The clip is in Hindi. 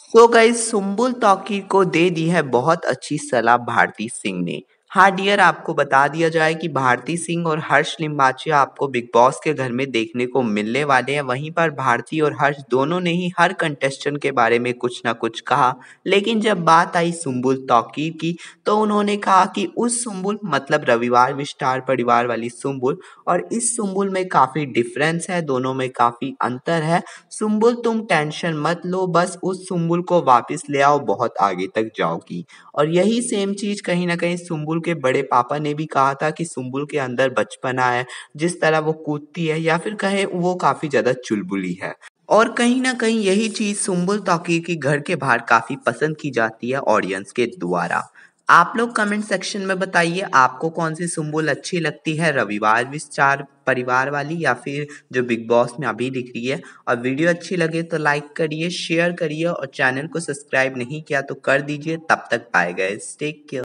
सो गई सुम्बुल तौकीर को दे दी है बहुत अच्छी सलाह भारती सिंह ने हाँ डियर आपको बता दिया जाए कि भारती सिंह और हर्ष लिम्बाची आपको बिग बॉस के घर में देखने को मिलने वाले हैं वहीं पर भारती और हर्ष दोनों ने ही हर कंटेस्टेंट के बारे में कुछ ना कुछ कहा लेकिन जब बात आई सुम्बुल तौकीर की तो उन्होंने कहा कि उस सुम्बुल मतलब रविवार विस्टार परिवार वाली सुम्बुल और इस सुम्बुल में काफ़ी डिफरेंस है दोनों में काफ़ी अंतर है सुम्बुल तुम टेंशन मत लो बस उस सुम्बुल को वापस ले आओ बहुत आगे तक जाओगी और यही सेम चीज़ कहीं ना कहीं सुम्बुल सुम्बुल के बड़े पापा ने भी कहा था कि सुम्बुल के अंदर बचपना है जिस तरह वो कूदती है या फिर कहे वो काफ़ी ज़्यादा चुलबुली है और कहीं ना कहीं यही चीज़ सुम्बुल तौकीर की घर के बाहर काफ़ी पसंद की जाती है ऑडियंस के द्वारा आप लोग कमेंट सेक्शन में बताइए आपको कौन सी सुम्बुल अच्छी लगती है रविवार विस्तार परिवार वाली या फिर जो बिग बॉस में अभी दिख रही है और वीडियो अच्छी लगे तो लाइक करिए शेयर करिए और चैनल को सब्सक्राइब नहीं किया तो कर दीजिए तब तक पाए गए स्टेक केयर